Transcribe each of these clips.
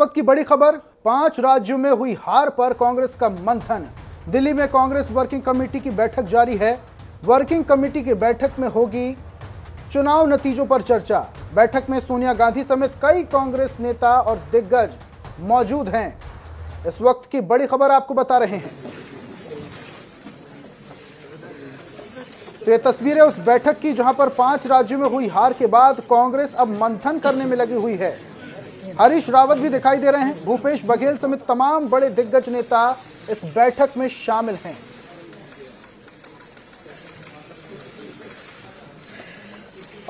वक्त की बड़ी खबर पांच राज्यों में हुई हार पर कांग्रेस का मंथन दिल्ली में कांग्रेस वर्किंग कमेटी की बैठक जारी है वर्किंग कमेटी की बैठक में होगी चुनाव नतीजों पर चर्चा बैठक में सोनिया गांधी समेत कई कांग्रेस नेता और दिग्गज मौजूद हैं इस वक्त की बड़ी खबर आपको बता रहे हैं तो ये तस्वीरें उस बैठक की जहां पर पांच राज्यों में हुई हार के बाद कांग्रेस अब मंथन करने में लगी हुई है हरीश रावत भी दिखाई दे रहे हैं भूपेश बघेल समेत तमाम बड़े दिग्गज नेता इस बैठक में शामिल हैं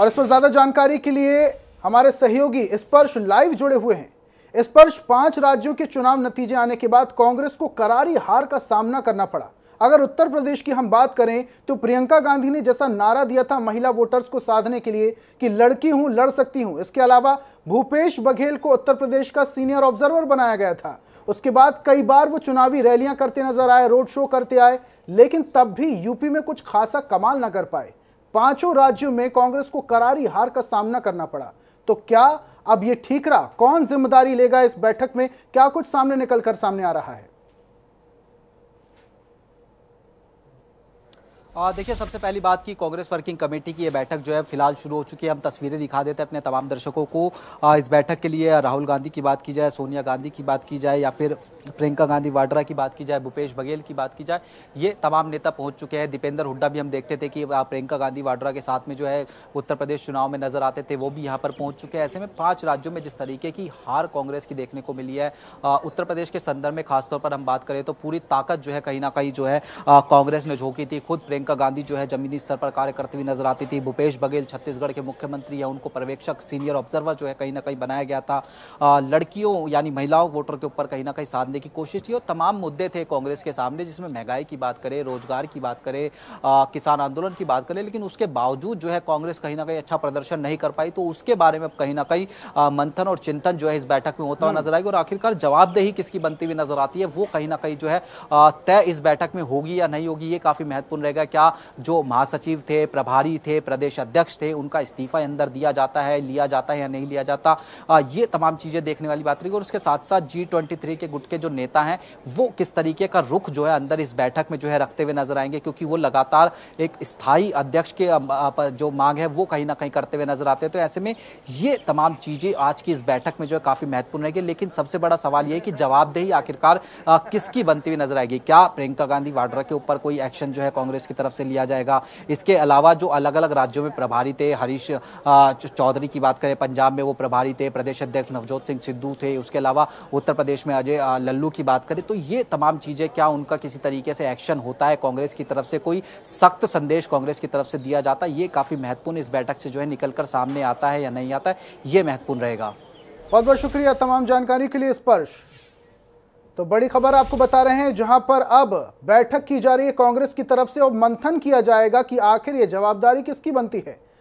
और इस पर ज्यादा जानकारी के लिए हमारे सहयोगी स्पर्श लाइव जुड़े हुए हैं स्पर्श पांच राज्यों के चुनाव नतीजे आने के बाद कांग्रेस को करारी हार का सामना करना पड़ा अगर उत्तर प्रदेश की हम बात करें तो प्रियंका गांधी ने जैसा नारा दिया था महिला वोटर्स को साधने के लिए कि लड़की हूं लड़ सकती हूं इसके अलावा भूपेश बघेल को उत्तर प्रदेश का सीनियर ऑब्जर्वर बनाया गया था उसके बाद कई बार वो चुनावी रैलियां करते नजर आए रोड शो करते आए लेकिन तब भी यूपी में कुछ खासा कमाल ना कर पाए पांचों राज्यों में कांग्रेस को करारी हार का सामना करना पड़ा तो क्या अब ये ठीक रहा कौन जिम्मेदारी लेगा इस बैठक में क्या कुछ सामने निकलकर सामने आ रहा है देखिए सबसे पहली बात की कांग्रेस वर्किंग कमेटी की ये बैठक जो है फिलहाल शुरू हो चुकी है हम तस्वीरें दिखा देते हैं अपने तमाम दर्शकों को आ, इस बैठक के लिए राहुल गांधी की बात की जाए सोनिया गांधी की बात की जाए या फिर प्रियंका गांधी वाड्रा की बात की जाए भूपेश बघेल की बात की जाए ये तमाम नेता पहुंच चुके हैं दीपेंद्र हुड्डा भी हम देखते थे कि प्रियंका गांधी वाड्रा के साथ में जो है उत्तर प्रदेश चुनाव में नजर आते थे वो भी यहाँ पर पहुंच चुके हैं ऐसे में पांच राज्यों में जिस तरीके की हार कांग्रेस की देखने को मिली है उत्तर प्रदेश के संदर्भ में खासतौर पर हम बात करें तो पूरी ताकत जो है कहीं ना कहीं जो है कांग्रेस ने झोंकी थी खुद प्रियंका गांधी जो है जमीनी स्तर पर कार्य करती हुई नजर आती थी भूपेश बघेल छत्तीसगढ़ के मुख्यमंत्री या उनको पर्यवेक्षक सीनियर ऑब्जर्वर जो है कहीं ना कहीं बनाया गया था लड़कियों यानी महिलाओं वोटर के ऊपर कहीं ना कहीं साथ सामने की कोशिश की और तमाम मुद्दे थे कांग्रेस के सामने जिसमें महंगाई की बात करें रोजगार की बात करें किसान आंदोलन की बात करें लेकिन उसके बावजूद जो है कांग्रेस कहीं ना कहीं अच्छा प्रदर्शन नहीं कर पाई तो उसके बारे में कहीं ना कहीं मंथन और चिंतन जो है इस बैठक में होता हुआ हम्म। नजर आएगा और आखिरकार जवाबदेही किसकी बनती हुई नजर आती है वो कहीं ना कहीं जो है तय इस बैठक में होगी या नहीं होगी ये काफी महत्वपूर्ण रहेगा क्या जो महासचिव थे प्रभारी थे प्रदेश अध्यक्ष थे उनका इस्तीफा अंदर दिया जाता है लिया जाता है या नहीं लिया जाता ये तमाम चीजें देखने वाली बात रही और उसके साथ साथ जी के गुट के जो नेता हैं वो किस तरीके का रुख जो है अंदर इस बैठक में जो है रखते हुए नजर आएंगे क्योंकि वो लगातार एक स्थायी अध्यक्ष के जो मांग है वो कहीं ना कहीं करते हुए नजर आते हैं तो ऐसे में ये तमाम चीजें आज की इस बैठक में जो है काफी महत्वपूर्ण रहेगी लेकिन सबसे बड़ा सवाल यह है कि जवाबदेही आखिरकार किसकी बनती हुई नजर आएगी क्या प्रियंका गांधी वाड्रा के ऊपर कोई एक्शन जो है कांग्रेस की तरफ से लिया जाएगा इसके अलावा जो अलग अलग राज्यों में प्रभारी थे हरीश चौधरी की बात करें पंजाब में वो प्रभारी थे प्रदेश अध्यक्ष नवजोत सिंह सिद्धू थे उसके अलावा उत्तर प्रदेश में अजय लल्लू की बात करें तो ये तमाम चीज़ें क्या उनका किसी तरीके से एक्शन होता है कांग्रेस की तरफ से कोई सख्त संदेश कांग्रेस की तरफ से दिया जाता है ये काफ़ी महत्वपूर्ण इस बैठक से जो है निकल कर सामने आता है या नहीं आता है ये महत्वपूर्ण रहेगा बहुत बहुत शुक्रिया तमाम जानकारी के लिए स्पर्श तो बड़ी खबर आपको बता रहे हैं जहां पर अब बैठक की जा रही है कांग्रेस की तरफ से और मंथन किया जाएगा कि आखिर ये जवाबदारी किसकी बनती है